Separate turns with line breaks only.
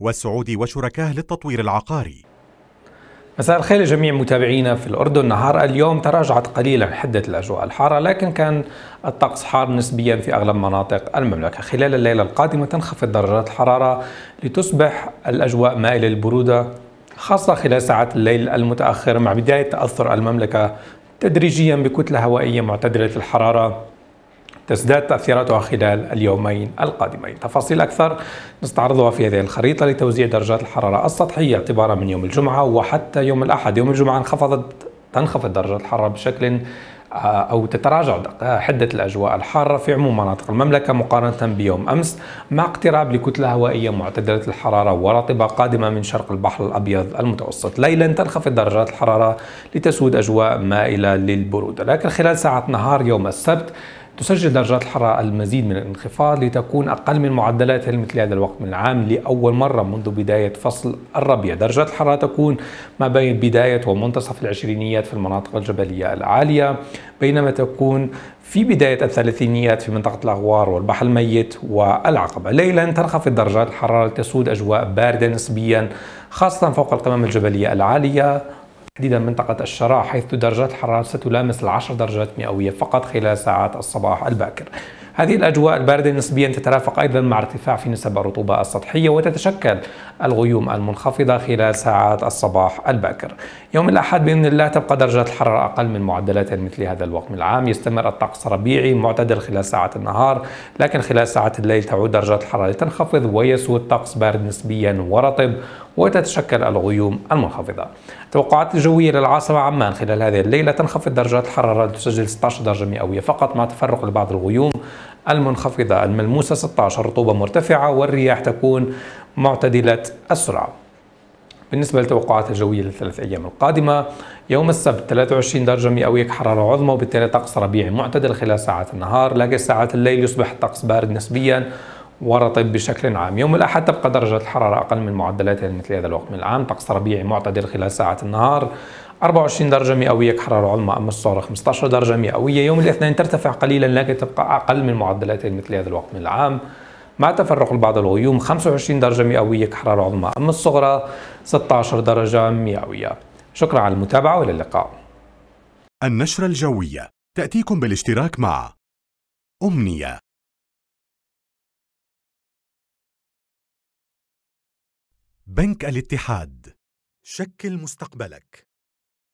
والسعودي وشركاه
للتطوير العقاري مساء الخير لجميع متابعينا في الأردن نهار اليوم تراجعت قليلا حدة الأجواء الحارة لكن كان الطقس حار نسبيا في أغلب مناطق المملكة خلال الليلة القادمة تنخفض درجات الحرارة لتصبح الأجواء مائلة للبرودة خاصة خلال ساعات الليل المتأخر مع بداية تأثر المملكة تدريجيا بكتلة هوائية معتدلة الحرارة تزداد تأثيراتها خلال اليومين القادمين تفاصيل أكثر نستعرضها في هذه الخريطة لتوزيع درجات الحرارة السطحية اعتبارا من يوم الجمعة وحتى يوم الأحد يوم الجمعة انخفضت تنخفض درجة الحرارة بشكل آه، أو تتراجع حدة الأجواء الحارة في عموم مناطق المملكة مقارنة بيوم أمس مع اقتراب لكتلة هوائية معتدلة الحرارة ورطبة قادمة من شرق البحر الأبيض المتوسط ليلا تنخفض درجات الحرارة لتسود أجواء مائلة للبرودة لكن خلال ساعة نهار يوم السبت تسجل درجات الحرارة المزيد من الانخفاض لتكون أقل من معدلاتها لمثل هذا الوقت من العام لأول مرة منذ بداية فصل الربيع درجات الحرارة تكون ما بين بداية ومنتصف العشرينيات في المناطق الجبلية العالية بينما تكون في بداية الثلاثينيات في منطقة الأغوار والبحر الميت والعقبة ليلا تنخفض درجات الحرارة لتسود أجواء باردة نسبيا خاصة فوق القمم الجبلية العالية تحديدا منطقة الشراع حيث درجات الحرارة ستلامس العشر درجات مئوية فقط خلال ساعات الصباح الباكر هذه الأجواء الباردة نسبيا تترافق أيضا مع ارتفاع في نسب الرطوبة السطحية وتتشكل الغيوم المنخفضة خلال ساعات الصباح الباكر يوم الأحد بإذن الله تبقى درجات الحرارة أقل من معدلات مثل هذا الوقت من العام يستمر الطقس ربيعي معتدل خلال ساعات النهار لكن خلال ساعات الليل تعود درجات الحرارة تنخفض ويسود الطقس بارد نسبيا ورطب وتتشكل الغيوم المنخفضة التوقعات الجوية للعاصمة عمان خلال هذه الليلة تنخفض درجات الحرارة لتسجل 16 درجة مئوية فقط مع تفرق لبعض الغيوم المنخفضة الملموسة 16 رطوبة مرتفعة والرياح تكون معتدلة السرعة بالنسبة للتوقعات الجوية للثلاث أيام القادمة يوم السبت 23 درجة مئوية حرارة عظمى وبالتالي طقس ربيعي معتدل خلال ساعات النهار لكن ساعات الليل يصبح الطقس بارد نسبيا ورطب بشكل عام يوم الأحد تبقى درجة الحرارة أقل من معدلاتها مثل هذا الوقت من العام طقس ربيعي معتدل خلال ساعات النهار 24 درجة مئوية كحرارة عظمى أما الصهرة 15 درجة مئوية يوم الاثنين ترتفع قليلا لكن تبقى أقل من معدلات مثل هذا الوقت من العام مع تفرق بعض الغيوم 25 درجة مئوية كحرارة عظمى أما الصغرى 16 درجة مئوية شكرا على المتابعة وإلى اللقاء النشرة الجوية تأتيكم بالاشتراك مع أمنية
بنك الاتحاد شكل مستقبلك